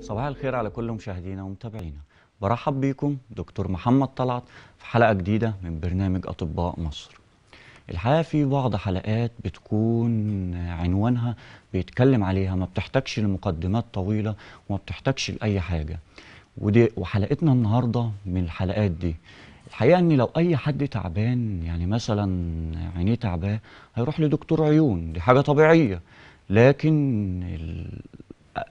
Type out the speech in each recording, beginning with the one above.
صباح الخير على كل مشاهدينا ومتابعينا برحب بيكم دكتور محمد طلعت في حلقة جديدة من برنامج أطباء مصر الحقيقة في بعض حلقات بتكون عنوانها بيتكلم عليها ما بتحتاجش لمقدمات طويلة وما بتحتاجش لأي حاجة ودي وحلقتنا النهاردة من الحلقات دي الحقيقه ان لو اي حد تعبان يعني مثلا عينيه تعباه هيروح لدكتور عيون دي حاجه طبيعيه لكن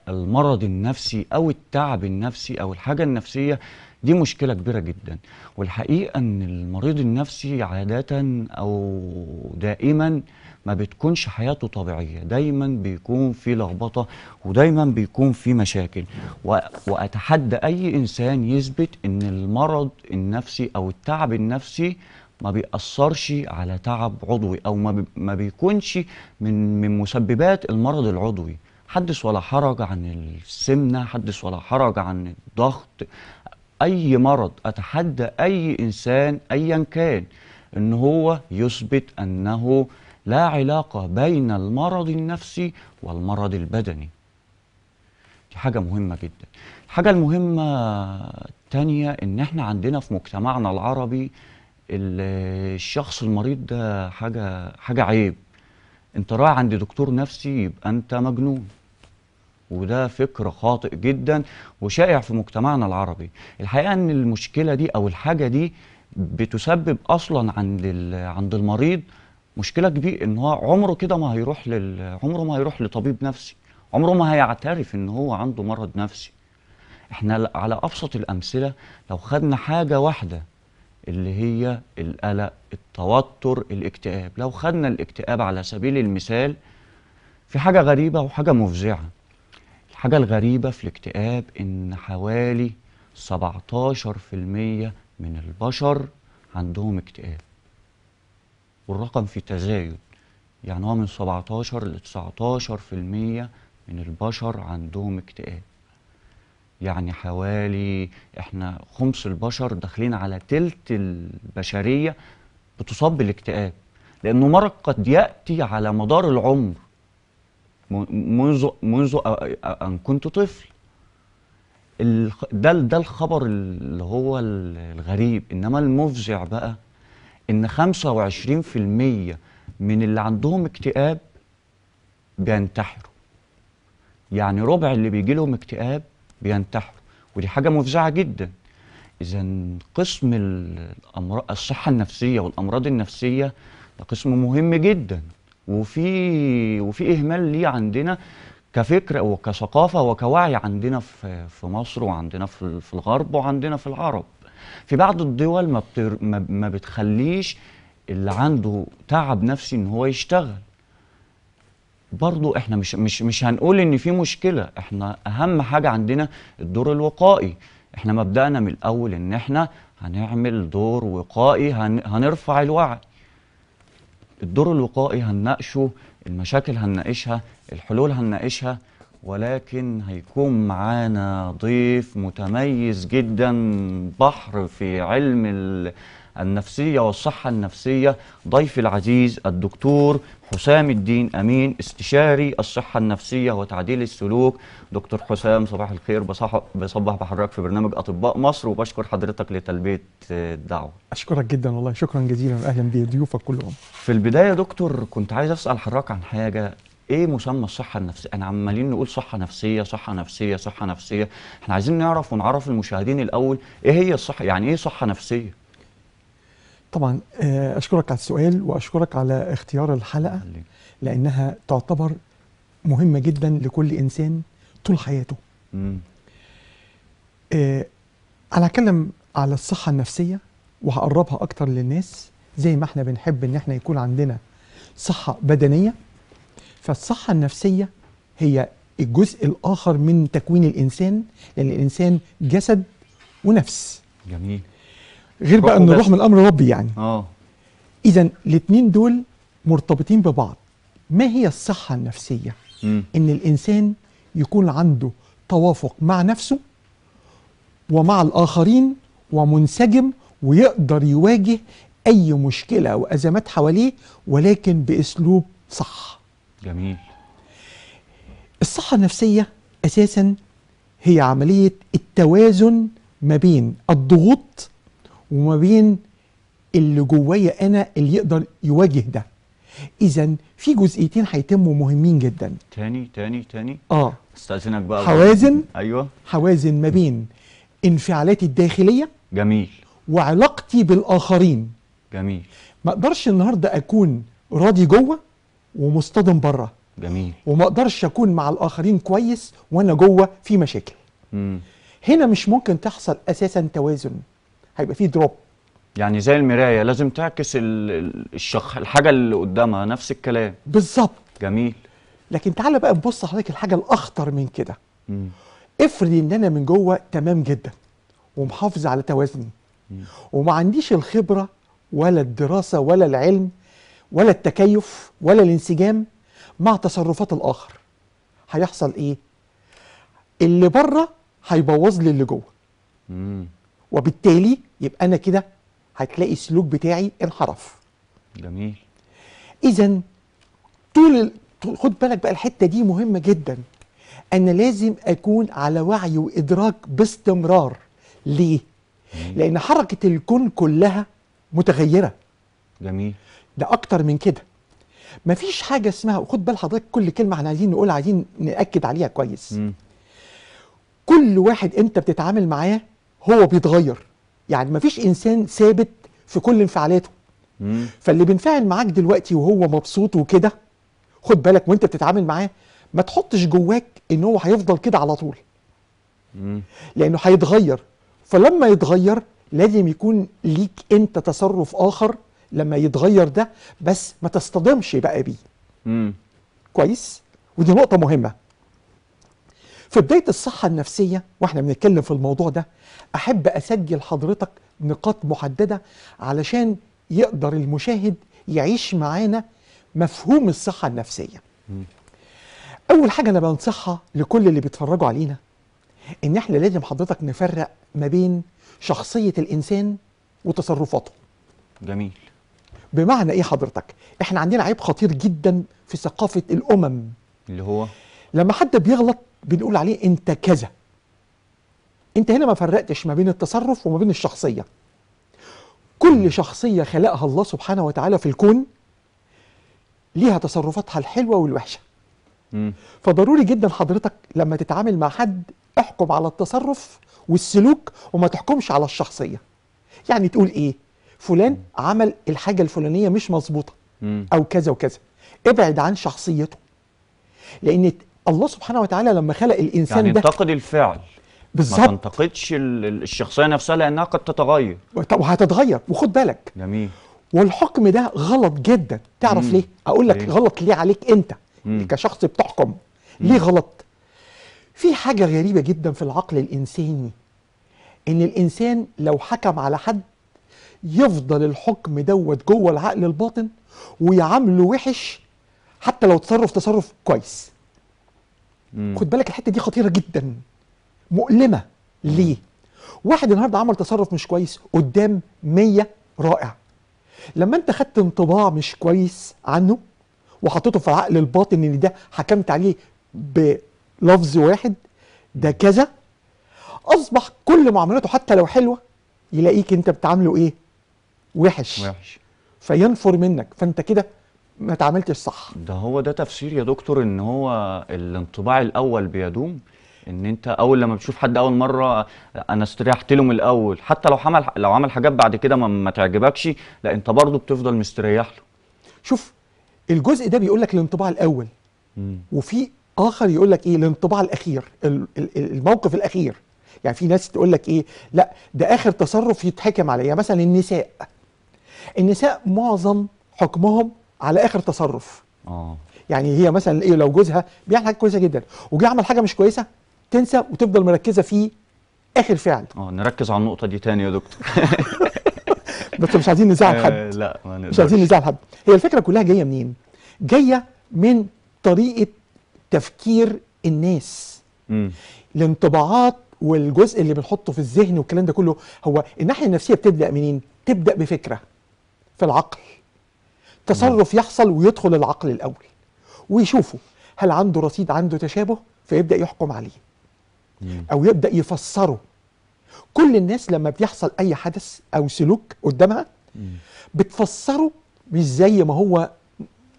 المرض النفسي او التعب النفسي او الحاجه النفسيه دي مشكله كبيره جدا والحقيقه ان المريض النفسي عاده او دائما ما بتكونش حياته طبيعيه دايما بيكون في لخبطه ودايما بيكون في مشاكل و... واتحدى اي انسان يثبت ان المرض النفسي او التعب النفسي ما بيأثرش على تعب عضوي او ما, بي... ما بيكونش من من مسببات المرض العضوي حدث ولا حرج عن السمنه حدث ولا حرج عن الضغط اي مرض اتحدى اي انسان ايا كان ان هو يثبت انه لا علاقه بين المرض النفسي والمرض البدني دي حاجه مهمه جدا الحاجه المهمه الثانيه ان احنا عندنا في مجتمعنا العربي الشخص المريض ده حاجه حاجه عيب انت رايح عند دكتور نفسي يبقى انت مجنون وده فكر خاطئ جدا وشائع في مجتمعنا العربي الحقيقه ان المشكله دي او الحاجه دي بتسبب اصلا عند عند المريض مشكله كبيره ان هو عمره كده ما هيروح لل... عمره ما هيروح لطبيب نفسي عمره ما هيعترف ان هو عنده مرض نفسي احنا على ابسط الامثله لو خدنا حاجه واحده اللي هي القلق التوتر الاكتئاب لو خدنا الاكتئاب على سبيل المثال في حاجه غريبه وحاجه مفزعه الحاجة الغريبة في الاكتئاب إن حوالي 17% من البشر عندهم اكتئاب والرقم في تزايد يعني هو من 17 ل 19% من البشر عندهم اكتئاب يعني حوالي احنا خمس البشر داخلين على تلت البشرية بتصاب بالاكتئاب لأنه مرض قد يأتي على مدار العمر منذ منذ ان كنت طفل ده ده الخبر اللي هو الغريب انما المفزع بقى ان 25% من اللي عندهم اكتئاب بينتحروا يعني ربع اللي بيجي لهم اكتئاب بينتحروا ودي حاجه مفزعه جدا اذا قسم الامراض الصحه النفسيه والامراض النفسيه ده قسم مهم جدا وفي وفي اهمال ليه عندنا كفكر وكثقافه وكوعي عندنا في في مصر وعندنا في, في الغرب وعندنا في العرب في بعض الدول ما بتر ما, ما بتخليش اللي عنده تعب نفسي ان هو يشتغل برضو احنا مش مش مش هنقول ان في مشكله احنا اهم حاجه عندنا الدور الوقائي احنا مبدانا من الاول ان احنا هنعمل دور وقائي هن هنرفع الوعي الدور الوقائي هنناقشه المشاكل هنناقشها الحلول هنناقشها ولكن هيكون معانا ضيف متميز جدا بحر في علم النفسية والصحة النفسية ضيف العزيز الدكتور حسام الدين أمين استشاري الصحة النفسية وتعديل السلوك دكتور حسام صباح الخير بصبح بحضرتك في برنامج أطباء مصر وبشكر حضرتك لتلبية الدعوة أشكرك جدا والله شكرا جزيلا أهلا بضيوفك كلهم في البداية دكتور كنت عايز أسأل حضرتك عن حاجة ايه مسمى الصحه النفسيه انا عمالين نقول صحه نفسيه صحه نفسيه صحه نفسيه احنا عايزين نعرف ونعرف المشاهدين الاول ايه هي الصحه يعني ايه صحه نفسيه طبعا آه، اشكرك على السؤال واشكرك على اختيار الحلقه لانها تعتبر مهمه جدا لكل انسان طول حياته امم انا هتكلم على الصحه النفسيه وهقربها اكتر للناس زي ما احنا بنحب ان احنا يكون عندنا صحه بدنيه فالصحه النفسيه هي الجزء الاخر من تكوين الانسان لان الانسان جسد ونفس جميل غير بقى ان الروح من امر ربي يعني اه اذا الاثنين دول مرتبطين ببعض ما هي الصحه النفسيه مم. ان الانسان يكون عنده توافق مع نفسه ومع الاخرين ومنسجم ويقدر يواجه اي مشكله وازمات حواليه ولكن باسلوب صح جميل الصحه النفسيه اساسا هي عمليه التوازن ما بين الضغوط وما بين اللي جوايا انا اللي يقدر يواجه ده اذا في جزئيتين هيتموا مهمين جدا تاني تاني تاني اه استاذنك بقى حوازن ايوه حوازن ما بين انفعالاتي الداخليه جميل وعلاقتي بالاخرين جميل ما اقدرش النهارده اكون راضي جوه ومصطدم بره جميل وما اقدرش اكون مع الاخرين كويس وانا جوه في مشاكل مم. هنا مش ممكن تحصل اساسا توازن هيبقى فيه دروب يعني زي المرايه لازم تعكس الشخ... الحاجه اللي قدامها نفس الكلام بالظبط جميل لكن تعالى بقى نبص حضرتك الحاجه الاخطر من كده افرض ان انا من جوه تمام جدا ومحافظ على توازني وما عنديش الخبره ولا الدراسه ولا العلم ولا التكيف ولا الانسجام مع تصرفات الاخر هيحصل ايه اللي بره هيبوظ لي اللي جوه وبالتالي يبقى انا كده هتلاقي السلوك بتاعي انحرف جميل اذا طول خد بالك بقى الحته دي مهمه جدا انا لازم اكون على وعي وادراك باستمرار ليه جميل. لان حركه الكون كلها متغيره جميل ده اكتر من كده مفيش حاجه اسمها وخد بال حضرتك كل كلمه احنا عايزين نقول عايزين ناكد عليها كويس م. كل واحد انت بتتعامل معاه هو بيتغير يعني مفيش انسان ثابت في كل انفعالاته فاللي بينفعل معاك دلوقتي وهو مبسوط وكده خد بالك وانت بتتعامل معاه ما تحطش جواك ان هو هيفضل كده على طول لانه هيتغير فلما يتغير لازم يكون ليك انت تصرف اخر لما يتغير ده بس ما تصطدمش بقى بيه كويس ودي نقطه مهمه في بداية الصحة النفسية واحنا بنتكلم في الموضوع ده أحب أسجل حضرتك نقاط محددة علشان يقدر المشاهد يعيش معانا مفهوم الصحة النفسية أول حاجة أنا بنصحها لكل اللي بيتفرجوا علينا إن احنا لازم حضرتك نفرق ما بين شخصية الإنسان وتصرفاته جميل بمعنى إيه حضرتك؟ إحنا عندنا عيب خطير جدا في ثقافة الأمم اللي هو؟ لما حد بيغلط بنقول عليه انت كذا انت هنا ما فرقتش ما بين التصرف وما بين الشخصيه كل شخصيه خلقها الله سبحانه وتعالى في الكون ليها تصرفاتها الحلوه والوحشه مم. فضروري جدا حضرتك لما تتعامل مع حد احكم على التصرف والسلوك وما تحكمش على الشخصيه يعني تقول ايه فلان مم. عمل الحاجه الفلانيه مش مظبوطه او كذا وكذا ابعد عن شخصيته لان الله سبحانه وتعالى لما خلق الانسان يعني ده انتقد الفعل بالظبط ما تنتقدش الشخصيه نفسها لانها قد تتغير طب وهتتغير وخد بالك جميل والحكم ده غلط جدا تعرف مم. ليه اقول لك ليه؟ غلط ليه عليك انت مم. كشخص بتحكم مم. ليه غلط في حاجه غريبه جدا في العقل الانساني ان الانسان لو حكم على حد يفضل الحكم دوت جوه العقل الباطن ويعامله وحش حتى لو تصرف تصرف كويس مم. خد بالك الحته دي خطيره جدا مؤلمه ليه واحد النهارده عمل تصرف مش كويس قدام 100 رائع لما انت خدت انطباع مش كويس عنه وحطيته في العقل الباطن ان ده حكمت عليه بلفظ واحد ده كذا اصبح كل معاملاته حتى لو حلوه يلاقيك انت بتعامله ايه وحش وحش فينفر منك فانت كده ما تعاملتش صح ده هو ده تفسير يا دكتور ان هو الانطباع الاول بيدوم ان انت اول لما بتشوف حد اول مره انا استريحت له من الاول حتى لو عمل لو عمل حاجات بعد كده ما, ما تعجبكش لا انت برضه بتفضل مستريح له شوف الجزء ده بيقول لك الانطباع الاول مم. وفي اخر يقول لك ايه الانطباع الاخير الموقف الاخير يعني في ناس تقول لك ايه لا ده اخر تصرف يتحكم عليا يعني مثلا النساء النساء معظم حكمهم على اخر تصرف اه يعني هي مثلا ايه لو جوزها بيعمل حاجه كويسه جدا وجه عمل حاجه مش كويسه تنسى وتفضل مركزه في اخر فعل اه نركز على النقطه دي تاني يا دكتور بس مش عايزين نزعل آه، حد لا ما نقدرش مش عايزين نزعل حد هي الفكره كلها جايه منين جايه من طريقه تفكير الناس امم الانطباعات والجزء اللي بنحطه في الذهن والكلام ده كله هو الناحيه النفسيه بتبدا منين تبدا بفكره في العقل تصرف يحصل ويدخل العقل الاول ويشوفه هل عنده رصيد عنده تشابه فيبدا يحكم عليه او يبدا يفسره كل الناس لما بيحصل اي حدث او سلوك قدامها بتفسره مش زي ما هو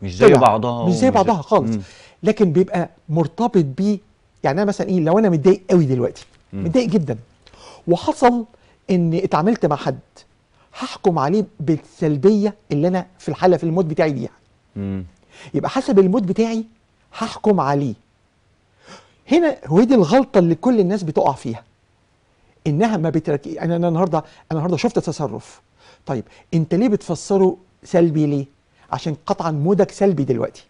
مش زي بعضها مش زي بعضها خالص لكن بيبقى مرتبط بيه يعني انا مثلا ايه لو انا متضايق قوي دلوقتي متضايق جدا وحصل ان اتعاملت مع حد هحكم عليه بالسلبيه اللي انا في الحاله في المود بتاعي دي يعني يبقى حسب المود بتاعي هحكم عليه هنا ودي الغلطه اللي كل الناس بتقع فيها انها ما بترك انا انا النهارده انا النهارده شفت تصرف طيب انت ليه بتفسره سلبي ليه عشان قطعا مودك سلبي دلوقتي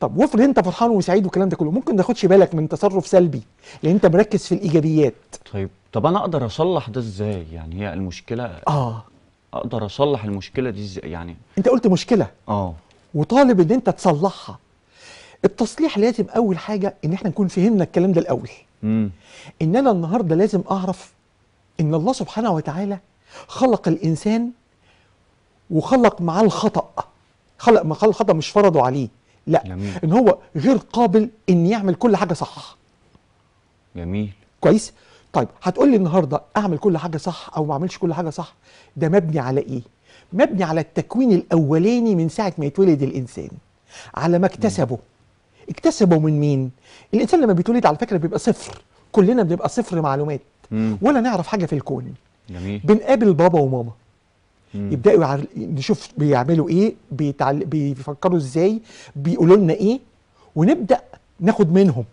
طب وافرض انت فرحان وسعيد والكلام ده كله ممكن ما تاخدش بالك من تصرف سلبي لان انت مركز في الايجابيات طيب طب انا اقدر اصلح ده ازاي يعني هي المشكله اه اقدر اصلح المشكله دي ازاي يعني انت قلت مشكله اه وطالب ان انت تصلحها التصليح لازم اول حاجه ان احنا نكون فهمنا الكلام ده الاول مم. ان انا النهارده لازم اعرف ان الله سبحانه وتعالى خلق الانسان وخلق معاه الخطأ خلق ما خلق الخطأ مش فرضه عليه لا جميل. ان هو غير قابل ان يعمل كل حاجه صح جميل كويس طيب هتقول لي النهارده اعمل كل حاجه صح او ما اعملش كل حاجه صح ده مبني على ايه مبني على التكوين الاولاني من ساعه ما يتولد الانسان على ما اكتسبه اكتسبه من مين الانسان لما بيتولد على فكره بيبقى صفر كلنا بنبقى صفر معلومات مم. ولا نعرف حاجه في الكون جميل. بنقابل بابا وماما يبداوا يعر... نشوف بيعملوا ايه بيتعل... بيفكروا ازاي بيقولوا لنا ايه ونبدا ناخد منهم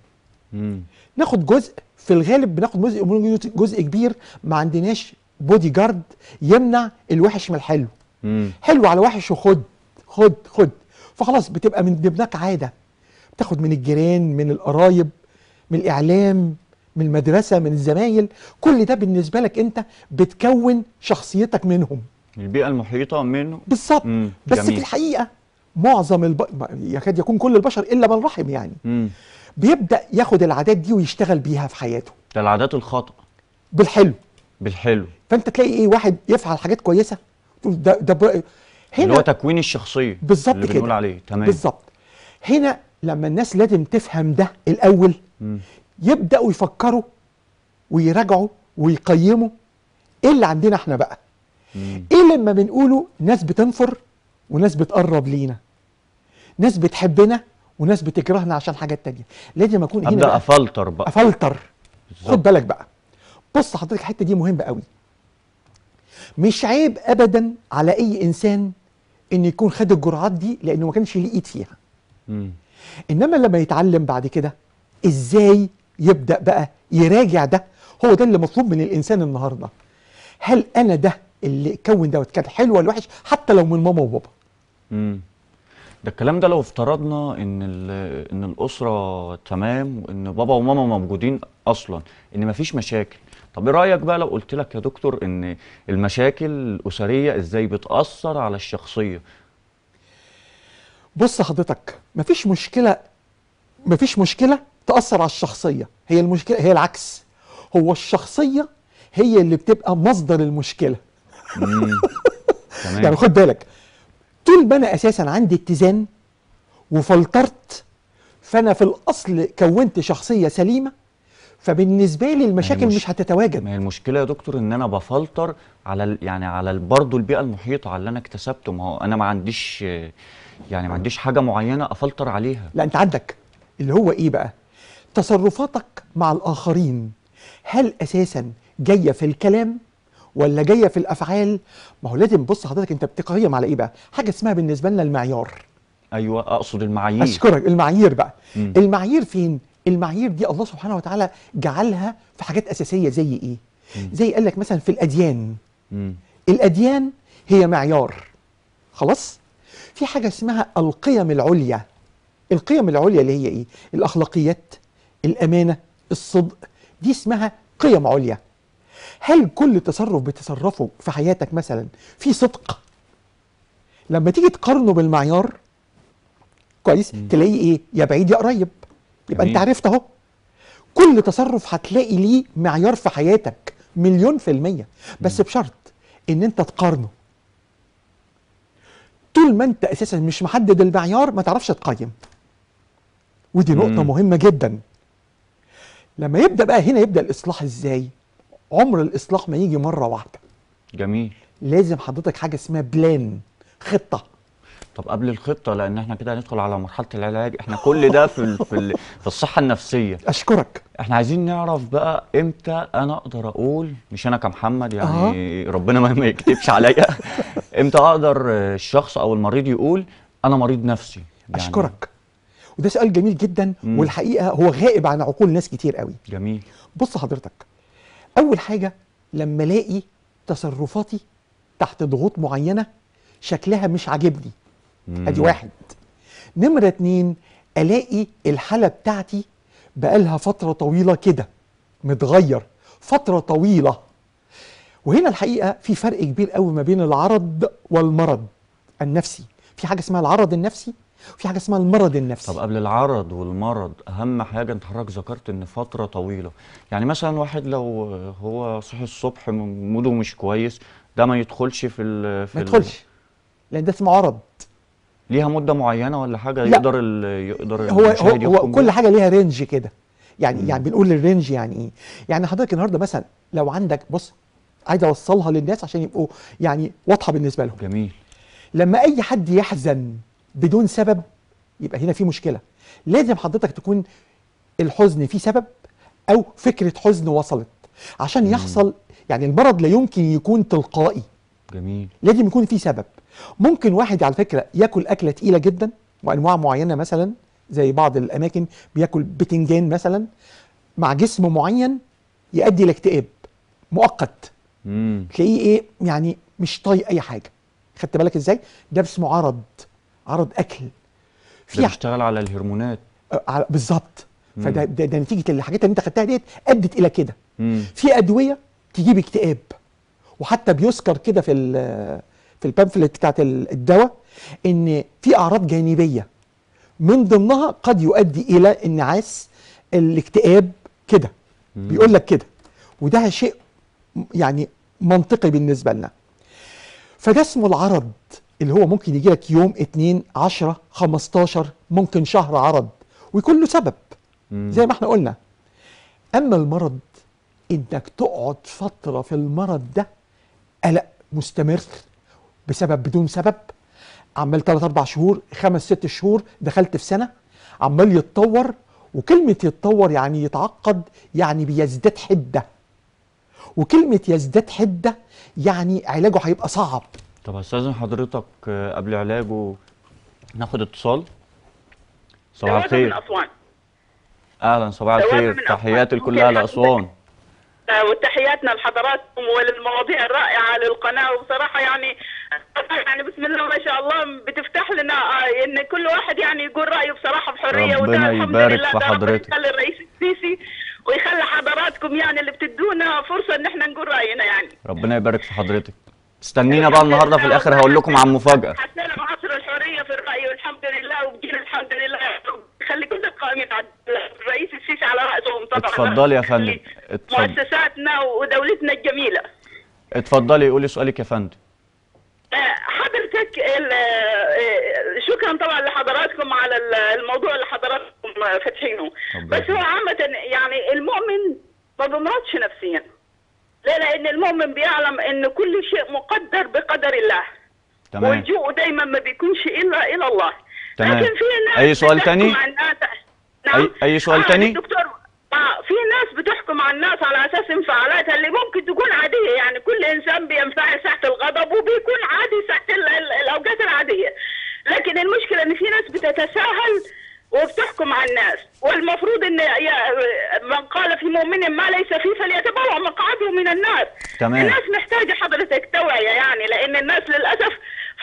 مم. ناخد جزء في الغالب بناخد جزء جزء كبير ما عندناش بودي جارد يمنع الوحش من الحلو مم. حلو على وحش وخد خد خد فخلاص بتبقى من دماغك عاده بتاخد من الجيران من القرايب من الاعلام من المدرسه من الزمايل كل ده بالنسبه لك انت بتكون شخصيتك منهم البيئه المحيطه منه بالظبط بس جميل. في الحقيقه معظم الب... يكاد يكون كل البشر الا من رحم يعني مم. بيبدا ياخد العادات دي ويشتغل بيها في حياته ده العادات الخاطئه بالحلو بالحلو فانت تلاقي ايه واحد يفعل حاجات كويسه تقول ده ده بقى. هنا اللي هو تكوين الشخصيه بالظبط كده بنقول عليه تمام بالظبط هنا لما الناس لازم تفهم ده الاول مم. يبداوا يفكروا ويراجعوا ويقيموا ايه اللي عندنا احنا بقى ايه لما بنقوله ناس بتنفر وناس بتقرب لينا ناس بتحبنا وناس بتكرهنا عشان حاجات تانية لازم اكون هنا ابدا افلتر بقى افلتر خد بالك بقى بص حضرتك الحته دي مهمه قوي مش عيب ابدا على اي انسان ان يكون خد الجرعات دي لانه ما كانش ليه ايد فيها مم. انما لما يتعلم بعد كده ازاي يبدا بقى يراجع ده هو ده اللي مطلوب من الانسان النهارده هل انا ده اللي كون دوت كان حلو ولا وحش حتى لو من ماما وبابا امم ده الكلام ده لو افترضنا ان ان الاسره تمام وان بابا وماما موجودين اصلا ان مفيش مشاكل طب ايه رايك بقى لو قلت لك يا دكتور ان المشاكل الاسريه ازاي بتاثر على الشخصيه بص حضرتك مفيش مشكله مفيش مشكله تاثر على الشخصيه هي المشكله هي العكس هو الشخصيه هي اللي بتبقى مصدر المشكله يعني خد بالك طول ما انا اساسا عندي اتزان وفلترت فانا في الاصل كونت شخصيه سليمه فبالنسبه لي المشاكل مش, مش هتتواجد ما هي المشكله يا دكتور ان انا بفلتر على ال يعني على برضه البيئه المحيطه على اللي انا اكتسبته ما هو انا ما عنديش يعني ما عنديش حاجه معينه افلتر عليها لا انت عندك اللي هو ايه بقى تصرفاتك مع الاخرين هل اساسا جايه في الكلام ولا جايه في الافعال ما هو لازم بص حضرتك انت بتقيم على ايه بقى حاجه اسمها بالنسبه لنا المعيار ايوه اقصد المعايير اشكرك المعايير بقى مم. المعايير فين المعايير دي الله سبحانه وتعالى جعلها في حاجات اساسيه زي ايه مم. زي قال لك مثلا في الاديان مم. الاديان هي معيار خلاص في حاجه اسمها القيم العليا القيم العليا اللي هي ايه الاخلاقيات الامانه الصدق دي اسمها قيم عليا هل كل تصرف بتصرفه في حياتك مثلا في صدق لما تيجي تقارنه بالمعيار كويس مم. تلاقي ايه يا بعيد يا قريب يبقى انت عرفت اهو كل تصرف هتلاقي ليه معيار في حياتك مليون في المية بس مم. بشرط ان انت تقارنه طول ما انت اساسا مش محدد المعيار ما تعرفش تقيم ودي نقطة مم. مهمة جدا لما يبدأ بقى هنا يبدأ الإصلاح إزاي عمر الاصلاح ما يجي مره واحده جميل لازم حضرتك حاجه اسمها بلان خطه طب قبل الخطه لان احنا كده هندخل على مرحله العلاج احنا كل ده في في, في الصحه النفسيه اشكرك احنا عايزين نعرف بقى امتى انا اقدر اقول مش انا كمحمد يعني أه. ربنا ما يكتبش عليا امتى اقدر الشخص او المريض يقول انا مريض نفسي يعني اشكرك وده سؤال جميل جدا والحقيقه هو غائب عن عقول ناس كتير قوي جميل بص حضرتك اول حاجه لما الاقي تصرفاتي تحت ضغوط معينه شكلها مش عاجبني ادي واحد نمره اتنين الاقي الحاله بتاعتي بقالها فتره طويله كده متغير فتره طويله وهنا الحقيقه في فرق كبير قوي ما بين العرض والمرض النفسي في حاجه اسمها العرض النفسي وفي حاجه اسمها المرض النفسي طب قبل العرض والمرض اهم حاجه انت حضرتك ذكرت ان فتره طويله يعني مثلا واحد لو هو صحي الصبح موده مش كويس ده ما يدخلش في ال في ما يدخلش لان ده اسمه عرض ليها مده معينه ولا حاجه لا. يقدر الـ يقدر هو هو, هو كل حاجه ليها رينج كده يعني مم. يعني بنقول الرينج يعني ايه يعني حضرتك النهارده مثلا لو عندك بص عايز اوصلها للناس عشان يبقوا يعني واضحه بالنسبه لهم جميل لما اي حد يحزن بدون سبب يبقى هنا في مشكله لازم حضرتك تكون الحزن فيه سبب او فكره حزن وصلت عشان يحصل يعني المرض لا يمكن يكون تلقائي جميل لازم يكون فيه سبب ممكن واحد على فكره ياكل اكله تقيله جدا وانواع معينه مثلا زي بعض الاماكن بياكل بتنجان مثلا مع جسم معين يؤدي لاكتئاب مؤقت تلاقيه ايه يعني مش طايق اي حاجه خدت بالك ازاي ده اسمه عرض عرض اكل في ده بيشتغل على الهرمونات آه، بالظبط فده ده, ده نتيجه الحاجات اللي انت خدتها ديت ادت الى كده في ادويه تجيب اكتئاب وحتى بيذكر كده في في البامفلت بتاعت الدواء ان في اعراض جانبيه من ضمنها قد يؤدي الى النعاس الاكتئاب كده بيقول لك كده وده شيء يعني منطقي بالنسبه لنا فده اسمه العرض اللي هو ممكن يجي لك يوم اتنين 10 15 ممكن شهر عرض ويكون له سبب زي ما احنا قلنا اما المرض انك تقعد فتره في المرض ده قلق مستمر بسبب بدون سبب عمال ثلاث اربع شهور خمس ست شهور دخلت في سنه عمال يتطور وكلمه يتطور يعني يتعقد يعني بيزداد حده وكلمه يزداد حده يعني علاجه هيبقى صعب طب استاذن حضرتك آه، قبل علاجه ناخد اتصال صباح الخير اهلا صباح الخير تحياتي كلها لاسوان آه، وتحياتنا لحضراتكم وللمواضيع الرائعه للقناه وبصراحه يعني يعني بسم الله ما شاء الله بتفتح لنا آه، ان كل واحد يعني يقول رايه بصراحه بحريه ربنا يبارك في حضرتك يخلي الرئيس السيسي ويخلي حضراتكم يعني اللي بتدونا فرصه ان احنا نقول راينا يعني ربنا يبارك في حضرتك استنينا بقى النهارده في الاخر هقول لكم عن مفاجاه حسنا بعصر الحريه في الراي والحمد لله وبجيل الحمد لله خلي كل القائمين على الرئيس السيسي على راسهم طبعا اتفضلي يا فندم مؤسساتنا ودولتنا الجميله اتفضلي قولي سؤالك يا فندم آه، حضرتك آه، شكرا طبعا لحضراتكم على الموضوع اللي حضراتكم فاتحينه بس هو عامه يعني المؤمن ما بيمرضش نفسيا لا لأن المؤمن بيعلم أن كل شيء مقدر بقدر الله تمام والجوع دايما ما بيكونش إلا إلى الله تمام لكن في ناس أي سؤال تاني؟ نعم أي, سؤال سؤال آه، تاني؟ دكتور آه، في ناس بتحكم على الناس على اساس انفعالاتها اللي ممكن تكون عاديه يعني كل انسان بينفعل ساعه الغضب وبيكون عادي ساعه الاوقات العاديه لكن المشكله ان في ناس بتتساهل وبتحكم على الناس والمفروض ان من قال في مؤمن ما ليس فيه فليتبوأ مقعده من النار تمام. الناس محتاجه حضرتك توعيه يعني لان الناس للاسف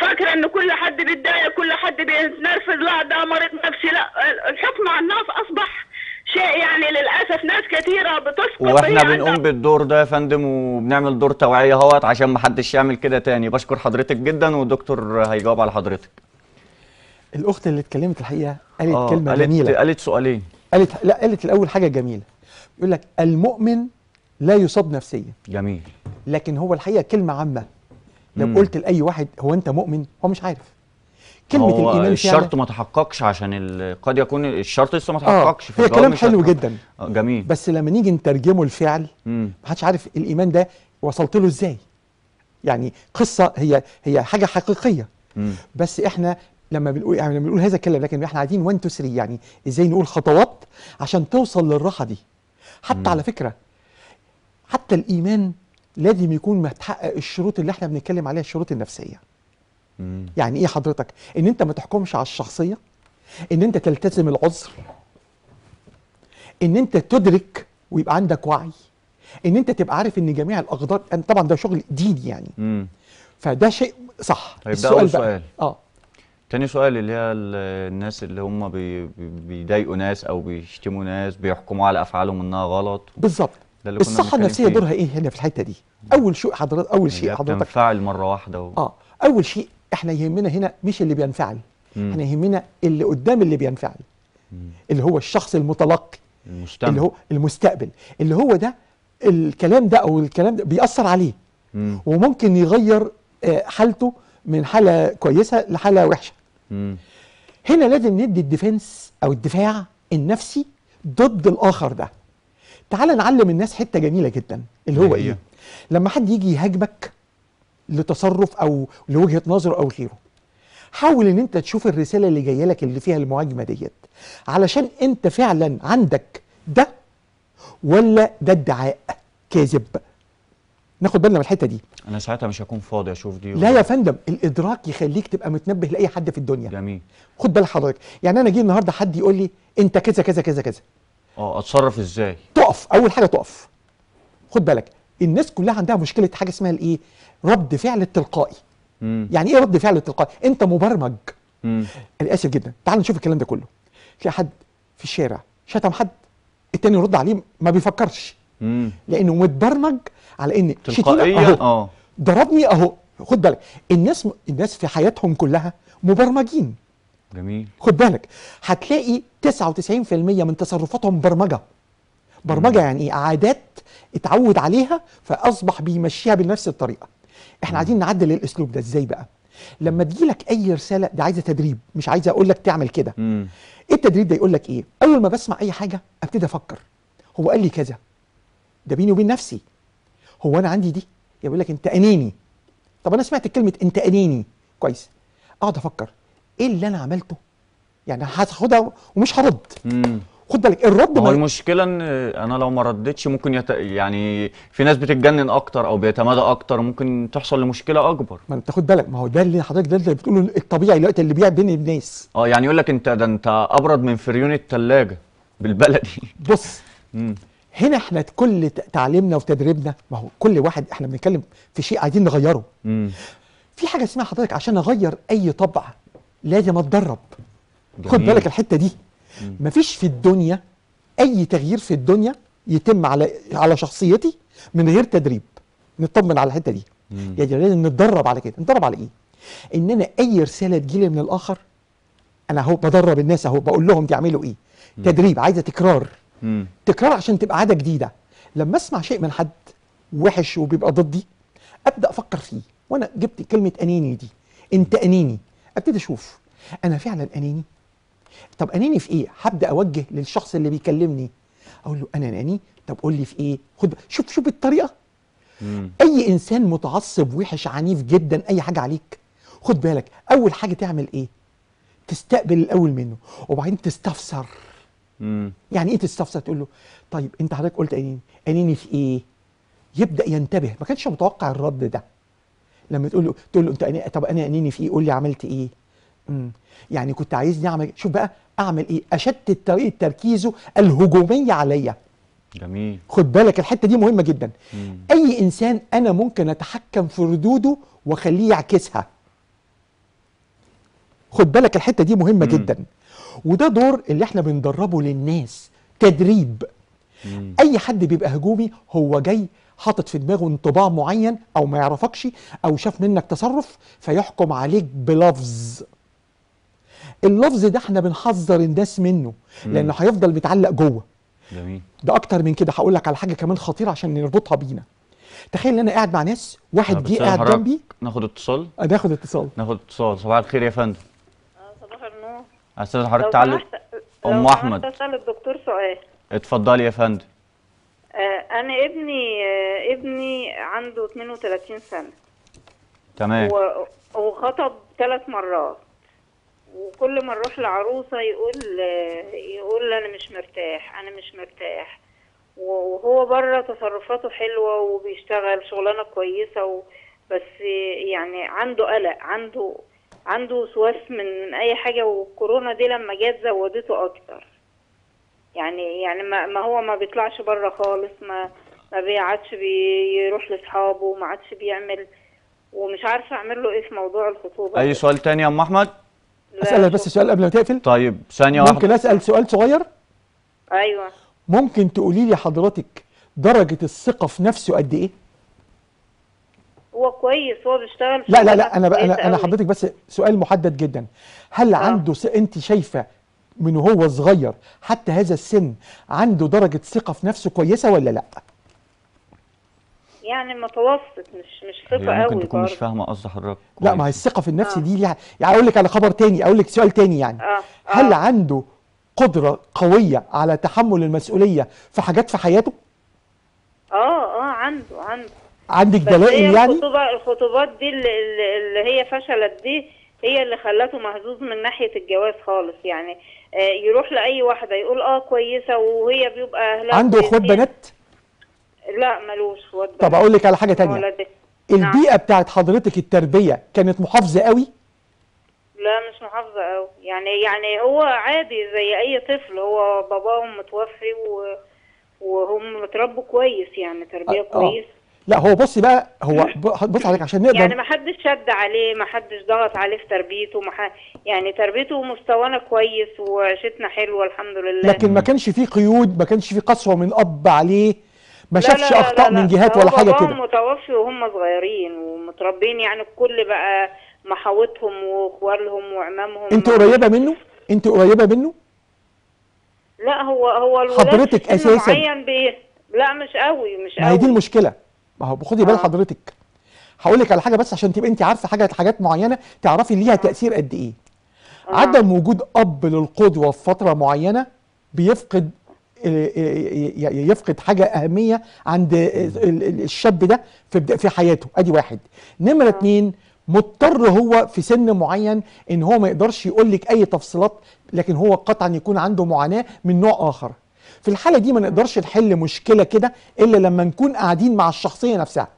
فاكره ان كل حد بيتضايق كل حد بيتنرفز لا ده مريض نفسي لا الحكم على الناس اصبح شيء يعني للاسف ناس كثيره بتسقط واحنا بنقوم بالدور ده يا فندم وبنعمل دور توعيه اهوت عشان ما حدش يعمل كده تاني بشكر حضرتك جدا والدكتور هيجاوب على حضرتك الاخت اللي اتكلمت الحقيقه قالت آه كلمه قالت جميله قالت سؤالين قالت لا قالت الاول حاجه جميله بيقول لك المؤمن لا يصاب نفسيا جميل لكن هو الحقيقه كلمه عامه لو مم. قلت لاي واحد هو انت مؤمن هو مش عارف كلمه هو الايمان الشرط ما تحققش عشان قد يكون الشرط لسه ما آه، تحققش آه. في كلام حلو جدا آه جميل بس لما نيجي نترجمه لفعل محدش عارف الايمان ده وصلت له ازاي يعني قصه هي هي حاجه حقيقيه مم. بس احنا لما بنقول يعني لما بنقول هذا الكلام لكن احنا عايزين 1 2 3 يعني ازاي نقول خطوات عشان توصل للراحه دي حتى مم. على فكره حتى الايمان لازم يكون متحقق الشروط اللي احنا بنتكلم عليها الشروط النفسيه مم. يعني ايه حضرتك ان انت ما تحكمش على الشخصيه ان انت تلتزم العذر ان انت تدرك ويبقى عندك وعي ان انت تبقى عارف ان جميع الاقدار طبعا ده شغل ديني يعني مم. فده شيء صح طيب، السؤال أول سؤال. اه تاني سؤال اللي هي الناس اللي هم بيضايقوا ناس او بيشتموا ناس بيحكموا على افعالهم انها غلط بالظبط الصحه النفسيه دورها ايه هنا في الحته دي اول شيء حضرتك اول شيء حضرتك بتنفعل مره واحده و... اه اول شيء احنا يهمنا هنا مش اللي بينفعل مم. احنا يهمنا اللي قدام اللي بينفعل مم. اللي هو الشخص المتلقي المستقبل اللي هو المستقبل اللي هو ده الكلام ده او الكلام ده بيأثر عليه مم. وممكن يغير آه، حالته من حاله كويسه لحاله وحشه هنا لازم ندي الديفنس او الدفاع النفسي ضد الاخر ده تعال نعلم الناس حته جميله جدا اللي هو ايه لما حد يجي يهاجمك لتصرف او لوجهه نظر او غيره حاول ان انت تشوف الرساله اللي جايه لك اللي فيها المهاجمه ديت علشان انت فعلا عندك ده ولا ده ادعاء كاذب ناخد بالنا من الحته دي انا ساعتها مش هكون فاضي اشوف دي لا يا فندم الادراك يخليك تبقى متنبه لاي حد في الدنيا جميل خد بال حضرتك يعني انا جه النهارده حد يقول لي انت كذا كذا كذا كذا اه اتصرف ازاي تقف اول حاجه تقف خد بالك الناس كلها عندها مشكله حاجه اسمها الايه رد فعل التلقائي مم. يعني ايه رد فعل التلقائي انت مبرمج انا اسف جدا تعال نشوف الكلام ده كله تلاقي حد في الشارع شتم حد التاني يرد عليه ما بيفكرش لانه متبرمج على ان تلقائيا اه ضربني اهو خد بالك الناس الناس في حياتهم كلها مبرمجين جميل خد بالك هتلاقي 99% من تصرفاتهم برمجه برمجه مم. يعني ايه عادات اتعود عليها فاصبح بيمشيها بنفس الطريقه احنا مم. عايزين نعدل الاسلوب ده ازاي بقى لما تجيلك اي رساله دي عايزه تدريب مش عايزه اقول لك تعمل كده التدريب ده يقول لك ايه اول ما بسمع اي حاجه ابتدي افكر هو قال لي كذا ده بيني وبين نفسي هو انا عندي دي يقول لك انت اناني طب انا سمعت كلمه انت اناني كويس اقعد افكر ايه اللي انا عملته يعني هاخدها ومش هرد خد بالك الرد هو المشكله ان انا لو ما ردتش ممكن يت... يعني في ناس بتتجنن اكتر او بيتمادى اكتر ممكن تحصل لمشكله اكبر ما انت خد بالك ما هو ده اللي حضرتك ده اللي بتقوله الطبيعي دلوقتي اللي بيع بين الناس اه يعني يقول لك انت ده انت ابرد من فريون الثلاجه بالبلدي بص هنا احنا كل تعليمنا وتدريبنا ما هو كل واحد احنا بنتكلم في شيء عايزين نغيره مم. في حاجه اسمها حضرتك عشان اغير اي طبع لازم اتدرب خد بالك الحته دي مم. مفيش في الدنيا اي تغيير في الدنيا يتم على على شخصيتي من غير تدريب نطمن على الحته دي يعني لازم نتدرب على كده نتدرب على ايه ان انا اي رساله تجيلي من الاخر انا اهو بدرب الناس اهو بقول لهم تعملوا ايه مم. تدريب عايزه تكرار مم. تكرار عشان تبقى عاده جديده لما اسمع شيء من حد وحش وبيبقى ضدي ابدا افكر فيه وانا جبت كلمه اناني دي انت اناني ابتدي اشوف انا فعلا اناني طب اناني في ايه هبدا اوجه للشخص اللي بيكلمني اقول له انا اناني طب قول لي في ايه خد شوف شوف الطريقه مم. اي انسان متعصب وحش عنيف جدا اي حاجه عليك خد بالك اول حاجه تعمل ايه تستقبل الاول منه وبعدين تستفسر مم. يعني ايه تستفسر تقول له طيب انت حضرتك قلت انين انيني في ايه يبدا ينتبه ما كانش متوقع الرد ده لما تقول له تقول له انت أني... طب انا انيني في ايه قول لي عملت ايه مم. يعني كنت عايزني اعمل شوف بقى اعمل ايه اشتت طريقه تركيزه الهجوميه عليا جميل خد بالك الحته دي مهمه جدا مم. اي انسان انا ممكن اتحكم في ردوده واخليه يعكسها خد بالك الحته دي مهمه مم. جدا وده دور اللي احنا بندربه للناس تدريب مم. اي حد بيبقى هجومي هو جاي حاطط في دماغه انطباع معين او ما يعرفكش او شاف منك تصرف فيحكم عليك بلفظ اللفظ ده احنا بنحذر الناس منه لانه هيفضل متعلق جوه جميل ده اكتر من كده هقول لك على حاجه كمان خطيره عشان نربطها بينا تخيل ان انا قاعد مع ناس واحد جه قاعد جنبي ناخد اتصال ناخد اتصال ناخد اتصال صباح الخير يا فندم استاذ حضرتك تعلق ام احمد اسال الدكتور سؤال اتفضلي يا فندم آه، انا ابني آه، ابني عنده 32 سنه تمام وخطب ثلاث مرات وكل ما نروح لعروسه يقول آه، يقول انا مش مرتاح انا مش مرتاح وهو بره تصرفاته حلوه وبيشتغل شغلانه كويسه و بس يعني عنده قلق عنده عنده وسواس من اي حاجه والكورونا دي لما جت زودته اكتر يعني يعني ما, هو ما بيطلعش بره خالص ما ما بيعادش بيروح لاصحابه ما عادش بيعمل ومش عارفه اعمل له ايه في موضوع الخطوبه اي سؤال تاني يا ام احمد اسالك بس سؤال قبل ما تقفل طيب ثانيه واحده ممكن اسال سؤال صغير ايوه ممكن تقولي لي حضرتك درجه الثقه في نفسه قد ايه هو كويس هو بيشتغل لا لا لا انا بقى انا انا حضرتك بس سؤال محدد جدا هل آه. عنده س... انت شايفه من وهو صغير حتى هذا السن عنده درجه ثقه في نفسه كويسه ولا لا يعني متوسط مش مش ثقه قوي ممكن تكون مش فاهمه قصد حضرتك لا ما هي الثقه في النفس آه. دي ليها يعني اقول لك على خبر تاني اقول لك سؤال تاني يعني آه. آه. هل عنده قدره قويه على تحمل المسؤوليه في حاجات في حياته اه اه عنده عنده عندك دلائل يعني الخطوبة الخطوبات دي اللي اللي هي فشلت دي هي اللي خلته مهزوز من ناحية الجواز خالص يعني آه، يروح لأي واحدة يقول اه كويسة وهي بيبقى أهلها عنده اخوات بنات؟ لا ملوش اخوات طب أقول لك على حاجة تانية البيئة نعم. بتاعت حضرتك التربية كانت محافظة قوي؟ لا مش محافظة قوي يعني يعني هو عادي زي أي طفل هو باباهم متوفي و وهم اتربوا كويس يعني تربية آه. آه. كويسة لا هو بصي بقى هو بص عليك عشان نقدر يعني ما حدش شد عليه ما حدش ضغط عليه في تربيته ما يعني تربيته ومستوانا كويس وعيشتنا حلوه الحمد لله لكن ما كانش فيه قيود ما كانش فيه قسوه من اب عليه ما شافش اخطاء من جهات ولا حاجه كده متوفي وهم صغيرين ومتربين يعني الكل بقى محاوتهم واخوالهم وعمامهم انت قريبه منه انت قريبه منه لا هو هو حضرتك اساسا معين بيه لا مش قوي مش قوي ما هي دي المشكله ما هو خدي بال آه. حضرتك هقول لك على حاجه بس عشان تبقى انت عارفه حاجه حاجات معينه تعرفي ليها آه. تاثير قد ايه آه. عدم وجود اب للقدوه في فتره معينه بيفقد يفقد حاجه اهميه عند الشاب ده في في حياته ادي واحد نمره اتنين مضطر هو في سن معين ان هو ما يقدرش يقول لك اي تفصيلات لكن هو قطعا يكون عنده معاناه من نوع اخر في الحالة دي ما نقدرش نحل مشكلة كده إلا لما نكون قاعدين مع الشخصية نفسها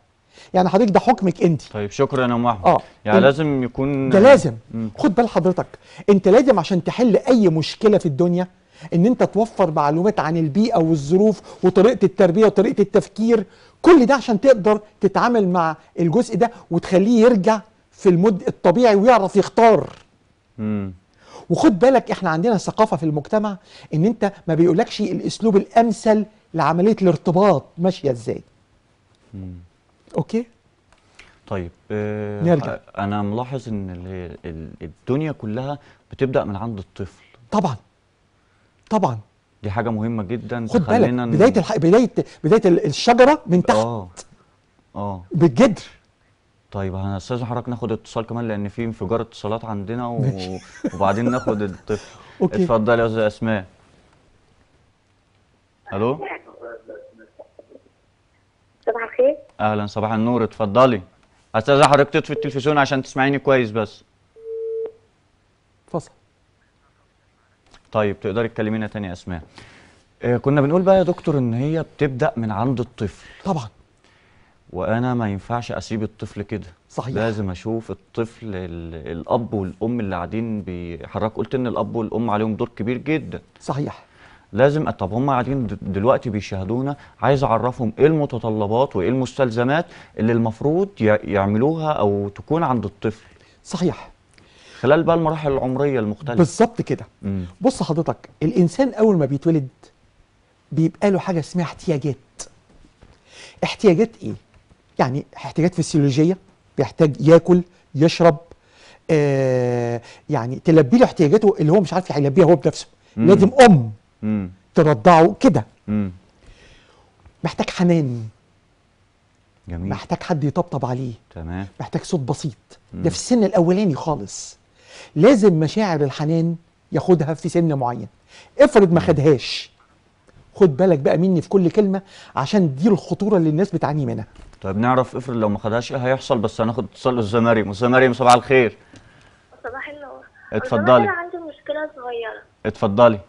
يعني حضرتك ده حكمك انت طيب شكرا يا ام احمد اه يعني إن... لازم يكون ده لازم مم. خد بال حضرتك انت لازم عشان تحل اي مشكله في الدنيا ان انت توفر معلومات عن البيئه والظروف وطريقه التربيه وطريقه التفكير كل ده عشان تقدر تتعامل مع الجزء ده وتخليه يرجع في المد الطبيعي ويعرف يختار امم وخد بالك احنا عندنا ثقافه في المجتمع ان انت ما بيقولكش الاسلوب الامثل لعمليه الارتباط ماشيه ازاي اوكي طيب آه نرجع آه، انا ملاحظ ان الدنيا كلها بتبدا من عند الطفل طبعا طبعا دي حاجه مهمه جدا خد بالك بدايه الح... بدايه بدايه الشجره من تحت اه اه بالجدر طيب انا استاذن حضرتك ناخد اتصال كمان لان في انفجار اتصالات عندنا و... وبعدين ناخد الطفل اوكي اتفضل يا استاذ اسماء الو صباح الخير اهلا صباح النور اتفضلي استاذ حضرتك تطفي التلفزيون عشان تسمعيني كويس بس فصل طيب تقدري تكلمينا تاني يا اسماء آه، كنا بنقول بقى يا دكتور ان هي بتبدا من عند الطفل طبعا وانا ما ينفعش اسيب الطفل كده صحيح لازم اشوف الطفل الاب والام اللي قاعدين حضرتك قلت ان الاب والام عليهم دور كبير جدا صحيح لازم طب هم قاعدين دلوقتي بيشاهدونا عايز اعرفهم ايه المتطلبات وايه المستلزمات اللي المفروض يعملوها او تكون عند الطفل صحيح خلال بقى المراحل العمريه المختلفه بالظبط كده بص حضرتك الانسان اول ما بيتولد بيبقى له حاجه اسمها احتياجات احتياجات ايه يعني احتياجات فسيولوجيه بيحتاج ياكل يشرب آه يعني تلبي له احتياجاته اللي هو مش عارف يلبيها هو بنفسه مم. لازم ام مم. ترضعه كده محتاج حنان جميل. محتاج حد يطبطب عليه تمام محتاج صوت بسيط مم. ده في السن الاولاني خالص لازم مشاعر الحنان ياخدها في سن معين افرض ما خدهاش خد بالك بقى مني في كل كلمه عشان دي الخطوره اللي الناس بتعاني منها طيب نعرف افرض لو ما خدهاش ايه هيحصل بس هناخد اتصال استاذ مريم استاذ مريم صباح الخير صباح النور اتفضلي انا عندي مشكله صغيره اتفضلي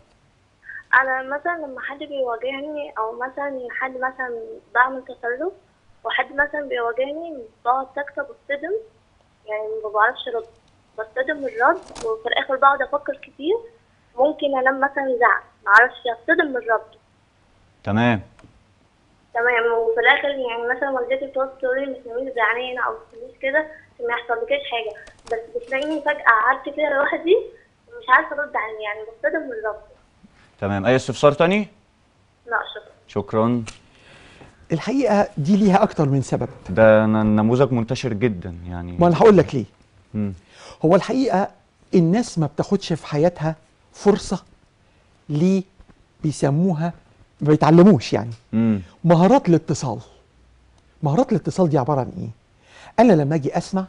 انا مثلا لما حد بيواجهني او مثلا حد مثلا بعمل تسلل وحد مثلا بيواجهني بقعد ساكته بصدم يعني ما بعرفش ارد بصدم الرد وفي الاخر بقعد افكر كتير ممكن انام مثلا زعل ما اعرفش اصطدم الرد تمام تمام وفي الاخر يعني مثلا والدتي بتقعد تقول لي مش نميل زعلانه او مش كده ما يحصلكيش حاجه بس بتلاقيني فجاه قعدت كده لوحدي مش عارفه ارد عليه يعني بصدم من ربي تمام اي استفسار تاني؟ لا شكرا شكرا الحقيقه دي ليها اكتر من سبب ده النموذج منتشر جدا يعني ما انا هقول لك ليه مم. هو الحقيقه الناس ما بتاخدش في حياتها فرصه ليه بيسموها ما بيتعلموش يعني مم. مهارات الاتصال مهارات الاتصال دي عباره عن ايه انا لما اجي اسمع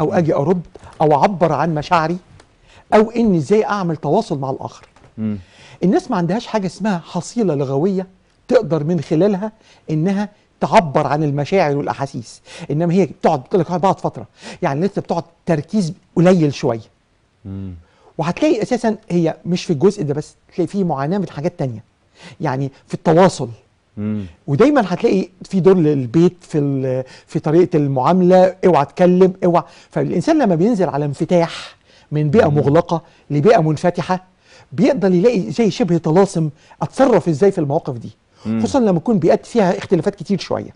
او اجي ارد او اعبر عن مشاعري او اني ازاي اعمل تواصل مع الاخر مم. الناس ما عندهاش حاجه اسمها حصيله لغويه تقدر من خلالها انها تعبر عن المشاعر والاحاسيس انما هي بتقعد بتقول لك بقعد فتره يعني لسه بتقعد تركيز قليل شويه وهتلاقي اساسا هي مش في الجزء ده بس تلاقي فيه معاناه من حاجات تانية يعني في التواصل ودايما هتلاقي في دور للبيت في في طريقه المعامله اوعى تكلم اوعى فالانسان لما بينزل على انفتاح من بيئه مم. مغلقه لبيئه منفتحه بيقدر يلاقي زي شبه طلاسم اتصرف ازاي في المواقف دي مم. خصوصا لما يكون بيئات فيها اختلافات كتير شويه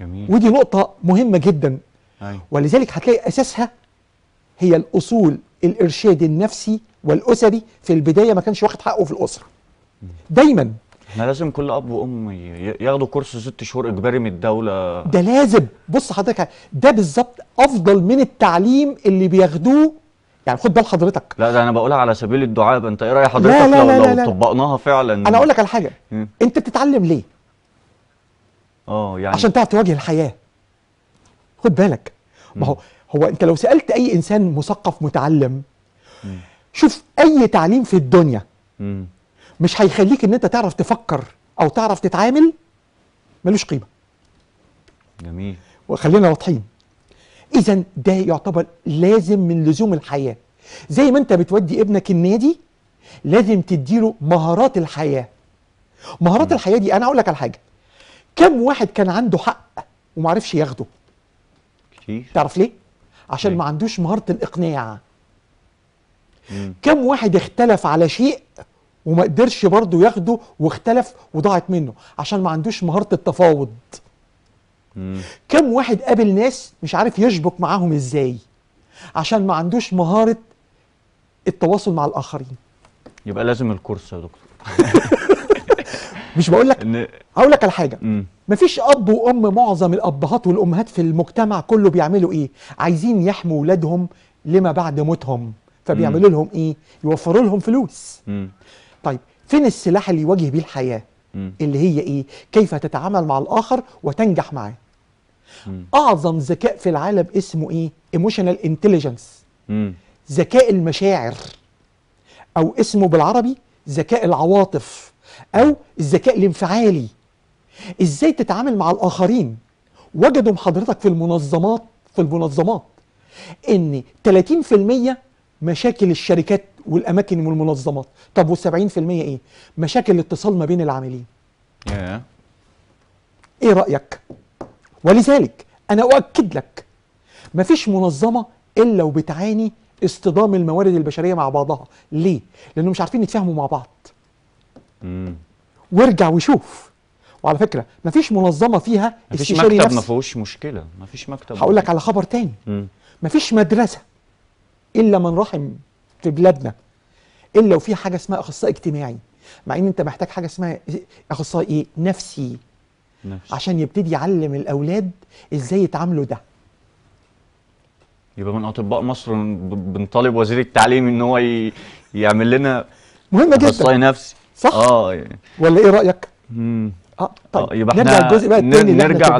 جميل. ودي نقطه مهمه جدا أي. أيوة. ولذلك هتلاقي اساسها هي الاصول الارشاد النفسي والاسري في البدايه ما كانش واخد حقه في الاسره دايما احنا لازم كل اب وام ياخدوا كورس ست شهور اجباري من الدوله ده لازم بص حضرتك ده بالظبط افضل من التعليم اللي بياخدوه يعني خد بال حضرتك لا ده انا بقولها على سبيل الدعابه انت ايه راي حضرتك لا لا لو, لا لا لو طبقناها فعلا انا اقول لك على حاجه م? انت بتتعلم ليه اه يعني عشان تعرف تواجه الحياه خد بالك ما هو هو انت لو سالت اي انسان مثقف متعلم م. شوف اي تعليم في الدنيا م. مش هيخليك ان انت تعرف تفكر او تعرف تتعامل ملوش قيمه جميل وخلينا واضحين اذا ده يعتبر لازم من لزوم الحياه زي ما انت بتودي ابنك النادي لازم تديله مهارات الحياه مهارات م. الحياه دي انا اقول لك على حاجه كم واحد كان عنده حق وما عرفش ياخده كتير تعرف ليه عشان ليه؟ ما عندوش مهاره الاقناع مم. كم واحد اختلف على شيء وما قدرش برضه ياخده واختلف وضاعت منه عشان ما عندوش مهاره التفاوض مم. كم واحد قابل ناس مش عارف يشبك معاهم ازاي عشان ما عندوش مهاره التواصل مع الاخرين يبقى لازم الكورس يا دكتور مش بقول لك هقول لك على حاجه مفيش اب وام معظم الابهات والامهات في المجتمع كله بيعملوا ايه عايزين يحموا اولادهم لما بعد موتهم فبيعملوا لهم ايه يوفروا لهم فلوس مم. طيب فين السلاح اللي يواجه بيه الحياه اللي هي ايه كيف تتعامل مع الاخر وتنجح معاه اعظم ذكاء في العالم اسمه ايه ايموشنال انتليجنس ذكاء المشاعر او اسمه بالعربي ذكاء العواطف او الذكاء الانفعالي ازاي تتعامل مع الاخرين وجدوا حضرتك في المنظمات في المنظمات ان 30% مشاكل الشركات والاماكن والمنظمات طب وال70% ايه مشاكل الاتصال ما بين العاملين yeah. ايه رايك ولذلك انا اؤكد لك مفيش منظمه الا وبتعاني اصطدام الموارد البشريه مع بعضها ليه لانه مش عارفين يتفاهموا مع بعض mm. وارجع وشوف وعلى فكره مفيش منظمه فيها مفيش استشاري مكتب ما فيهوش مشكله مفيش مكتب هقول لك على خبر تاني ما مفيش مدرسه الا من رحم في بلادنا الا وفي حاجه اسمها اخصائي اجتماعي مع ان انت محتاج حاجه اسمها اخصائي ايه نفسي نفسي عشان يبتدي يعلم الاولاد ازاي يتعاملوا ده يبقى من اطباء مصر بنطالب وزير التعليم ان هو يعمل لنا مهمه جدا اخصائي نفسي صح اه ولا ايه رايك امم اه طيب آه يبقى نرجع الجزء بقى التاني نرجع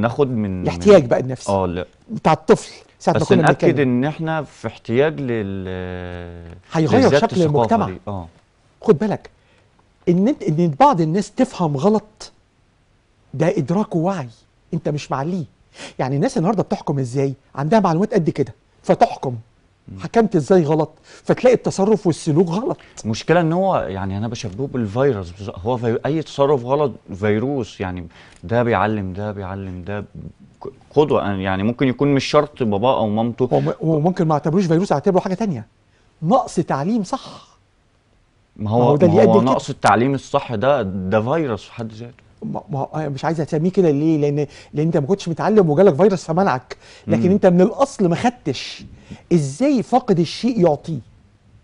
ناخد من الاحتياج بقى النفسي اه لا بتاع الطفل ساعه ما نأكد ان احنا في احتياج لل هيغير شكل المجتمع اه خد بالك ان انت ان بعض الناس تفهم غلط ده ادراك ووعي انت مش معليه يعني الناس النهارده بتحكم ازاي عندها معلومات قد كده فتحكم حكمت ازاي غلط فتلاقي التصرف والسلوك غلط المشكله ان هو يعني انا بشبهه بالفيروس هو في اي تصرف غلط فيروس يعني ده بيعلم ده بيعلم ده قدوه يعني ممكن يكون مش شرط باباه او مامته وممكن ما اعتبروش فيروس اعتبره حاجه تانية نقص تعليم صح ما هو, ما هو ده هو نقص التعليم الصح ده ده فيروس في حد ذاته ما هو آه، مش عايز اسميه كده ليه؟ لان لان انت ما كنتش متعلم وجالك فيروس فمنعك، لكن مم. انت من الاصل ما خدتش ازاي فاقد الشيء يعطيه؟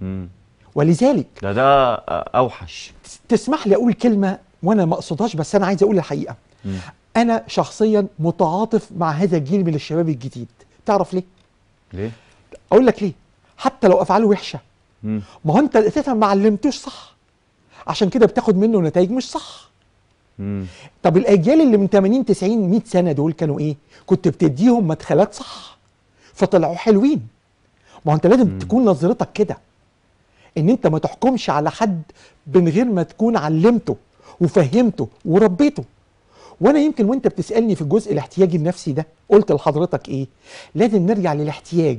مم. ولذلك ده ده آه، اوحش تسمح لي اقول كلمه وانا ما اقصدهاش بس انا عايز اقول الحقيقه مم. انا شخصيا متعاطف مع هذا الجيل من الشباب الجديد تعرف ليه ليه اقول لك ليه حتى لو افعاله وحشه ما هو انت اساسا ما علمتوش صح عشان كده بتاخد منه نتائج مش صح مم. طب الاجيال اللي من 80 90 100 سنه دول كانوا ايه كنت بتديهم مدخلات صح فطلعوا حلوين ما هو انت لازم مم. تكون نظرتك كده ان انت ما تحكمش على حد من غير ما تكون علمته وفهمته وربيته وانا يمكن وانت بتسالني في الجزء الاحتياجي النفسي ده قلت لحضرتك ايه لازم نرجع للاحتياج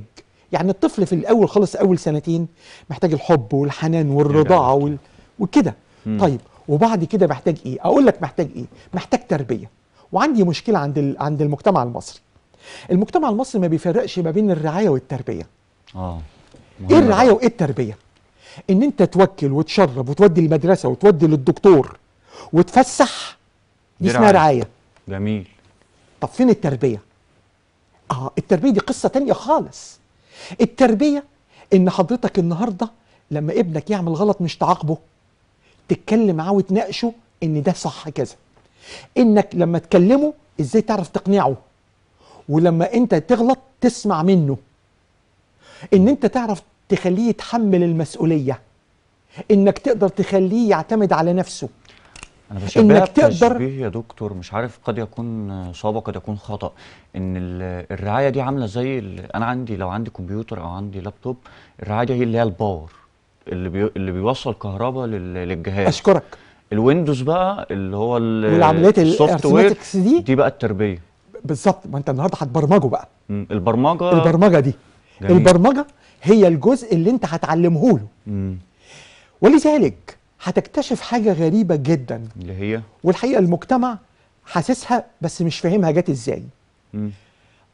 يعني الطفل في الاول خالص اول سنتين محتاج الحب والحنان والرضاعه وال... وكده طيب وبعد كده محتاج ايه اقول لك محتاج ايه محتاج تربيه وعندي مشكله عند ال... عند المجتمع المصري المجتمع المصري ما بيفرقش ما بين الرعايه والتربيه اه ايه الرعايه وايه التربيه ان انت توكل وتشرب وتودي المدرسه وتودي للدكتور وتفسح دي اسمها رعايه جميل طب فين التربيه اه التربيه دي قصه تانية خالص التربيه ان حضرتك النهارده لما ابنك يعمل غلط مش تعاقبه تتكلم معاه وتناقشه ان ده صح كذا انك لما تكلمه ازاي تعرف تقنعه ولما انت تغلط تسمع منه ان انت تعرف تخليه يتحمل المسؤوليه انك تقدر تخليه يعتمد على نفسه انا بشبهها انك تقدر يا دكتور مش عارف قد يكون صواب قد يكون خطا ان الرعايه دي عامله زي انا عندي لو عندي كمبيوتر او عندي لابتوب الرعايه دي هي اللي هي الباور اللي بي اللي بيوصل كهرباء للجهاز اشكرك الويندوز بقى اللي هو والعمليات السوفت وير دي دي بقى التربيه بالظبط ما انت النهارده هتبرمجه بقى البرمجه البرمجه دي جميل. البرمجه هي الجزء اللي انت هتعلمه له ولذلك هتكتشف حاجه غريبه جدا اللي هي والحقيقه المجتمع حاسسها بس مش فاهمها جت ازاي مم.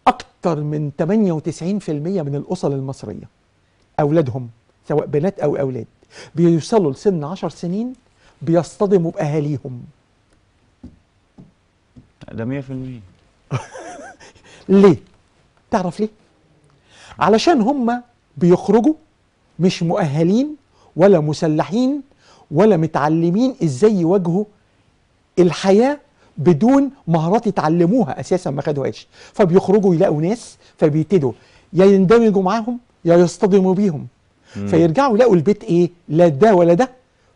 اكتر من 98% من الاسر المصريه اولادهم سواء بنات او اولاد بيوصلوا لسن 10 سنين بيصطدموا باهاليهم ده 100% ليه تعرف ليه علشان هم بيخرجوا مش مؤهلين ولا مسلحين ولا متعلمين ازاي يواجهوا الحياه بدون مهارات يتعلموها اساسا ما خدوهاش فبيخرجوا يلاقوا ناس فبيبتدوا يا يندمجوا معاهم يا يصطدموا بيهم مم. فيرجعوا يلاقوا البيت ايه لا ده ولا ده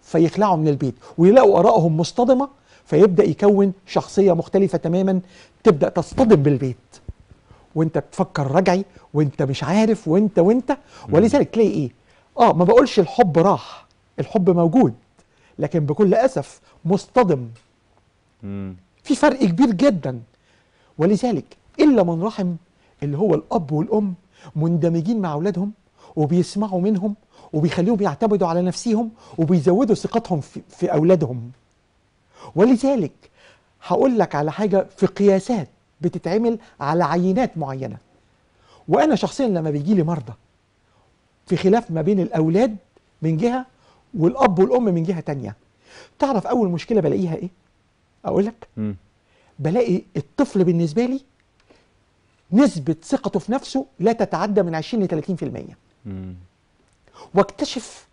فيخلعوا من البيت ويلاقوا ارائهم مصطدمه فيبدا يكون شخصيه مختلفه تماما تبدا تصطدم بالبيت وانت بتفكر رجعي وانت مش عارف وانت وانت ولذلك تلاقي ايه اه ما بقولش الحب راح الحب موجود لكن بكل أسف مصطدم مم. في فرق كبير جدا ولذلك إلا من رحم اللي هو الأب والأم مندمجين مع أولادهم وبيسمعوا منهم وبيخليهم يعتمدوا على نفسهم وبيزودوا ثقتهم في, في أولادهم ولذلك هقول لك على حاجة في قياسات بتتعمل على عينات معينة وأنا شخصيا لما بيجي لي مرضى في خلاف ما بين الأولاد من جهة والاب والام من جهه تانية تعرف اول مشكله بلاقيها ايه اقول لك بلاقي الطفل بالنسبه لي نسبه ثقته في نفسه لا تتعدى من 20 ل 30% واكتشف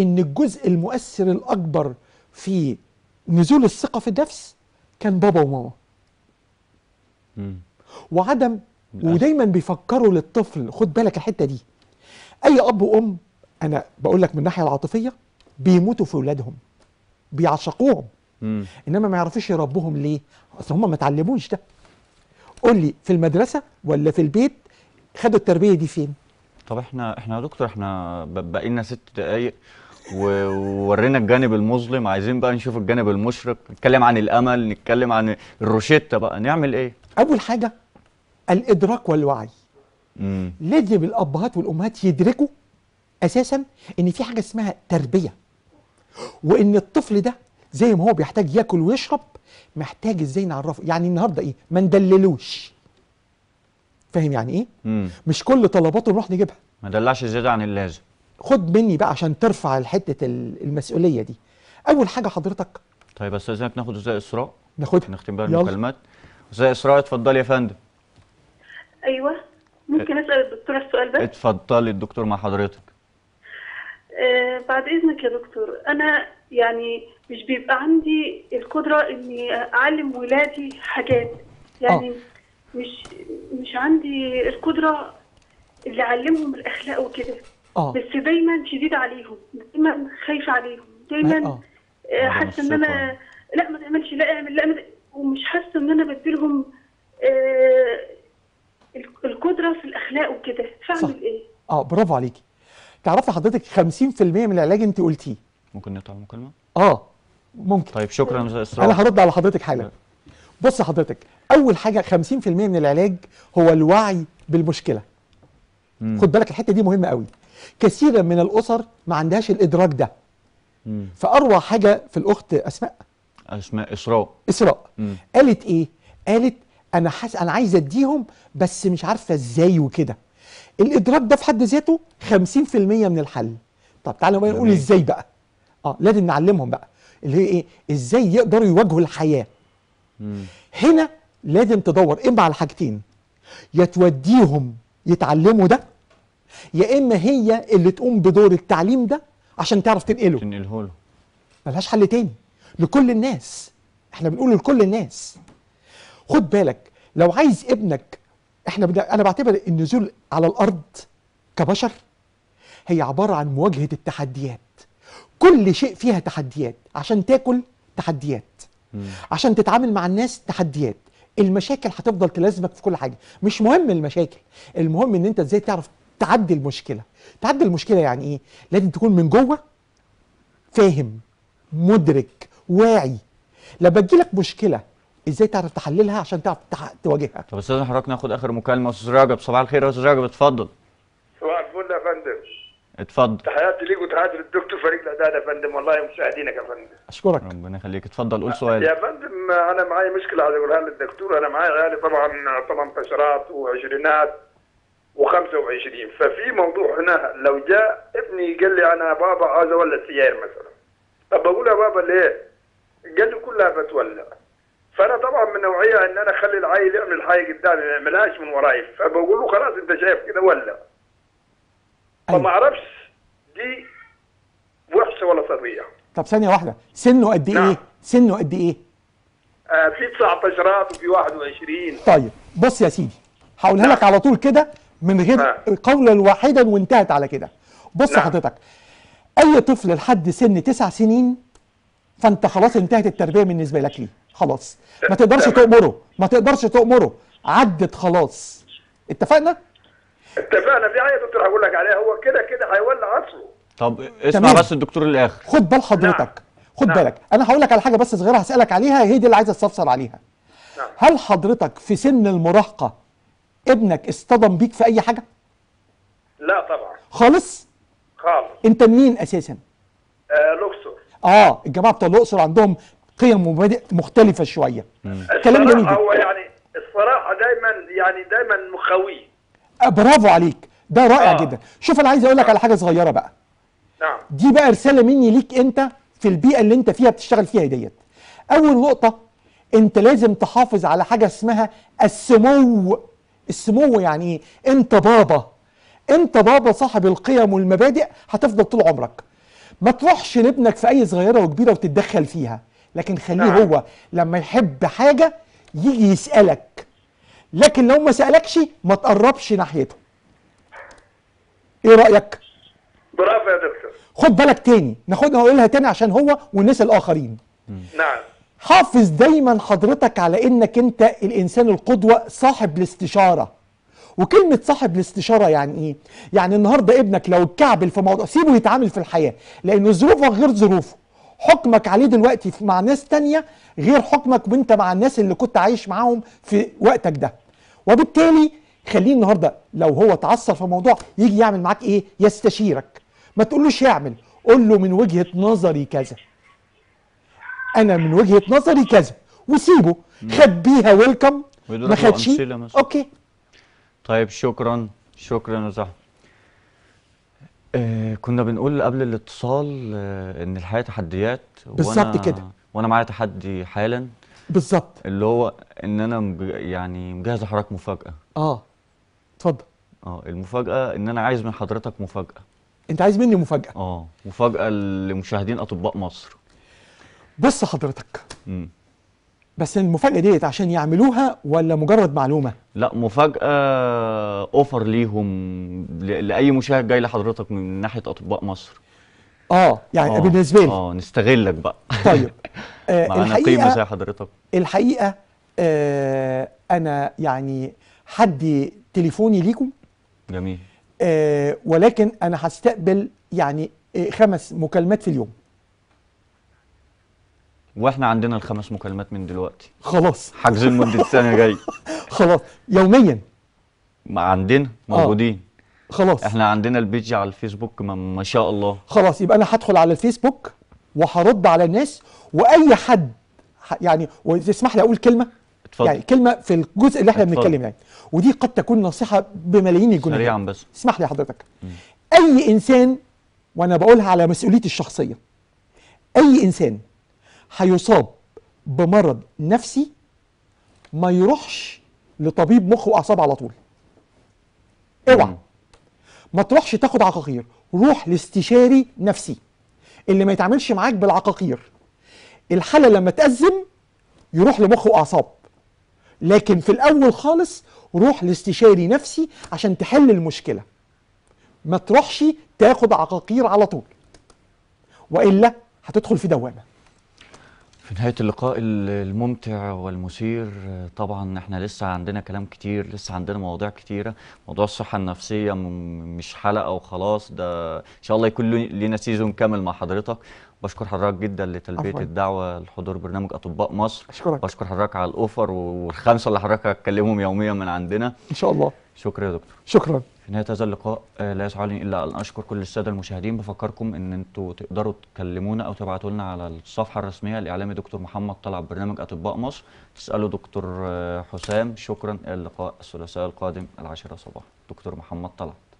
ان الجزء المؤثر الاكبر في نزول الثقه في النفس كان بابا وماما وعدم ودايما بيفكروا للطفل خد بالك الحته دي اي اب وام انا بقول لك من الناحيه العاطفيه بيموتوا في اولادهم بيعشقوهم مم. انما ما يعرفوش يربوهم ليه اصل هم ما اتعلموش ده قول لي في المدرسه ولا في البيت خدوا التربيه دي فين طب احنا احنا يا دكتور احنا باقي لنا ست دقايق وورينا الجانب المظلم عايزين بقى نشوف الجانب المشرق نتكلم عن الامل نتكلم عن الروشته بقى نعمل ايه اول حاجه الادراك والوعي مم. لازم الابهات والامهات يدركوا اساسا ان في حاجه اسمها تربيه وان الطفل ده زي ما هو بيحتاج ياكل ويشرب محتاج ازاي نعرفه يعني النهارده ايه ما ندللوش فاهم يعني ايه مم. مش كل طلباته نروح نجيبها ما دلعش زياده عن اللازم خد مني بقى عشان ترفع حته المسؤوليه دي اول حاجه حضرتك طيب استاذنك ناخد ازاي اسراء ناخدها نختم بقى المكالمات ازاي اسراء اتفضلي يا فندم ايوه ممكن اسال الدكتوره السؤال ده اتفضلي الدكتور مع حضرتك آه، بعد اذنك يا دكتور انا يعني مش بيبقى عندي القدره اني اعلم ولادي حاجات يعني أوه. مش مش عندي القدره اللي اعلمهم الاخلاق وكده آه. بس دايما شديد عليهم دايما خايفه عليهم دايما آه. حاسه ان انا لا ما تعملش لا اعمل لا ما ومش حاسه ان انا بديلهم آه القدره في الاخلاق وكده فاعمل ايه؟ اه برافو عليكي تعرفي حضرتك 50% من العلاج انت قلتيه ممكن نقطع المكالمه اه ممكن طيب شكرا استاذ انا هرد على حضرتك حالا بص حضرتك اول حاجه 50% من العلاج هو الوعي بالمشكله مم. خد بالك الحته دي مهمه قوي كثيرا من الاسر ما عندهاش الادراك ده مم. فاروع حاجه في الاخت اسماء اسماء اسراء اسراء مم. قالت ايه قالت انا حاس انا عايزه اديهم بس مش عارفه ازاي وكده الادراك ده في حد ذاته 50% من الحل طب تعالى بقى نقول ازاي بقى اه لازم نعلمهم بقى اللي هي ايه ازاي يقدروا يواجهوا الحياه مم. هنا لازم تدور اما على حاجتين يا توديهم يتعلموا ده يا اما هي اللي تقوم بدور التعليم ده عشان تعرف تنقله تنقله له ملهاش حل تاني لكل الناس احنا بنقول لكل الناس خد بالك لو عايز ابنك احنا بنا... انا بعتبر النزول على الارض كبشر هي عباره عن مواجهه التحديات كل شيء فيها تحديات عشان تاكل تحديات مم. عشان تتعامل مع الناس تحديات المشاكل هتفضل تلازمك في كل حاجه مش مهم المشاكل المهم ان انت ازاي تعرف تعدي المشكله تعدي المشكله يعني ايه لازم تكون من جوه فاهم مدرك واعي لما تجيلك مشكله ازاي تعرف تحللها عشان تعرف تواجهها طب استاذ حضرتك ناخد اخر مكالمه استاذ رجب صباح الخير يا استاذ رجب اتفضل صباح الفل يا فندم اتفضل تحياتي ليك وتحياتي للدكتور فريق الاعداد يا فندم والله مشاهدينك يا فندم اشكرك ربنا يخليك اتفضل قول سؤالك يا فندم انا معايا مشكله عايز اقولها للدكتور انا معايا عيالي طبعا 18 وعشرينات و25 ففي موضوع هنا لو جاء ابني قال لي انا بابا عايز اولد سيارة مثلا طب بقول يا بابا ليه؟ قال لي كلها بتولد فانا طبعا من نوعيه ان انا اخلي العيل يعمل الحاجه قدامي ما يعملهاش من ورايا فبقول له خلاص انت شايف كده ولا أيوه. فما اعرفش دي وحشه ولا سريه طب ثانيه واحده سنه قد ايه نعم. سنه قد ايه آه في 19 وفي 21 طيب بص يا سيدي هقولها نعم. لك على طول كده من غير نعم. قولا واحدا وانتهت على كده بص نعم. حضرتك اي طفل لحد سن تسع سنين فانت خلاص انتهت التربيه بالنسبه لك ليه خلاص ما تقدرش تأمره ما تقدرش تأمره عدت خلاص اتفقنا؟ اتفقنا في حاجه دكتور هقول لك عليها هو كده كده هيولع اصله طب اسمع تمام. بس الدكتور للاخر خد بال حضرتك نعم. خد نعم. بالك انا هقول لك على حاجه بس صغيره هسالك عليها هي دي اللي عايز استفسر عليها نعم. هل حضرتك في سن المراهقه ابنك اصطدم بيك في اي حاجه لا طبعا خالص خالص انت منين اساسا آه الاقصر اه الجماعه بتوع الاقصر عندهم قيم ومبادئ مختلفه شويه كلام جميل هو يعني الصراحه دايما يعني دايما مخاويه أه، برافو عليك ده رائع آه. جدا شوف انا عايز اقول لك آه. على حاجه صغيره بقى نعم دي بقى رساله مني ليك انت في البيئه اللي انت فيها بتشتغل فيها ديت اول نقطه انت لازم تحافظ على حاجه اسمها السمو السمو يعني ايه انت بابا انت بابا صاحب القيم والمبادئ هتفضل طول عمرك ما تروحش لابنك في اي صغيره وكبيره وتتدخل فيها لكن خليه نعم. هو لما يحب حاجه يجي يسالك لكن لو ما سالكش ما تقربش ناحيته ايه رايك برافو يا دكتور خد بالك تاني ناخدها وقولها تاني عشان هو والناس الاخرين نعم حافظ دايما حضرتك على انك انت الانسان القدوه صاحب الاستشاره وكلمة صاحب الاستشارة يعني إيه؟ يعني النهاردة ابنك لو اتكعبل في موضوع سيبه يتعامل في الحياة لان ظروفه غير ظروفه حكمك عليه دلوقتي مع ناس تانية غير حكمك وانت مع الناس اللي كنت عايش معاهم في وقتك ده وبالتالي خليه النهارده لو هو تعصر في موضوع يجي يعمل معاك ايه يستشيرك ما تقولوش يعمل قول له من وجهه نظري كذا انا من وجهه نظري كذا وسيبه خد بيها ويلكم ما خدش اوكي طيب شكرا شكرا يا صاحبي آه كنا بنقول قبل الاتصال آه ان الحياه تحديات بالظبط كده وانا معايا تحدي حالا بالظبط اللي هو ان انا مج... يعني مجهز حضرتك مفاجاه اه اتفضل اه المفاجاه ان انا عايز من حضرتك مفاجاه انت عايز مني مفاجاه اه مفاجاه لمشاهدين اطباء مصر بص حضرتك امم بس المفاجاه ديت عشان يعملوها ولا مجرد معلومه لا مفاجاه اوفر ليهم لاي مشاهد جاي لحضرتك من ناحيه اطباء مصر اه يعني آه بالنسبه لي اه نستغلك بقى طيب آه معانا قيمه زي حضرتك الحقيقه آه انا يعني حد تليفوني ليكم جميل آه ولكن انا هستقبل يعني آه، خمس مكالمات في اليوم واحنا عندنا الخمس مكالمات من دلوقتي خلاص حاجزين مده السنه جاي خلاص يوميا ما عندنا موجودين آه. خلاص احنا عندنا البيج على الفيسبوك ما, ما شاء الله خلاص يبقى انا هدخل على الفيسبوك وهرد على الناس واي حد يعني وتسمح لي اقول كلمه اتفضل يعني كلمه في الجزء اللي احنا بنتكلم يعني ودي قد تكون نصيحه بملايين الجنيه سريعا بس اسمح لي حضرتك م. اي انسان وانا بقولها على مسؤوليتي الشخصيه اي انسان هيصاب بمرض نفسي ما يروحش لطبيب مخ واعصاب على طول اوعى ما تروحش تاخد عقاقير روح لاستشاري نفسي اللي ما يتعاملش معاك بالعقاقير الحاله لما تأزم يروح لمخ واعصاب لكن في الاول خالص روح لاستشاري نفسي عشان تحل المشكله ما تروحش تاخد عقاقير على طول والا هتدخل في دوامه في نهاية اللقاء الممتع والمثير طبعا احنا لسه عندنا كلام كتير لسه عندنا مواضيع كتيرة موضوع الصحة النفسية مش حلقة وخلاص ده ان شاء الله يكون لنا سيزون كامل مع حضرتك بشكر حضرتك جدا لتلبيه أفضل. الدعوه لحضور برنامج اطباء مصر أشكرك. بشكر حضرتك على الاوفر والخمسه اللي حضرتك هتكلمهم يوميا من عندنا ان شاء الله شكرا يا دكتور شكرا في نهايه هذا اللقاء آه، لا يسعني الا ان اشكر كل الساده المشاهدين بفكركم ان انتوا تقدروا تكلمونا او تبعتوا لنا على الصفحه الرسميه الاعلامي دكتور محمد طلع برنامج اطباء مصر تسالوا دكتور آه، حسام شكرا اللقاء الثلاثاء القادم العاشره صباحا دكتور محمد طلع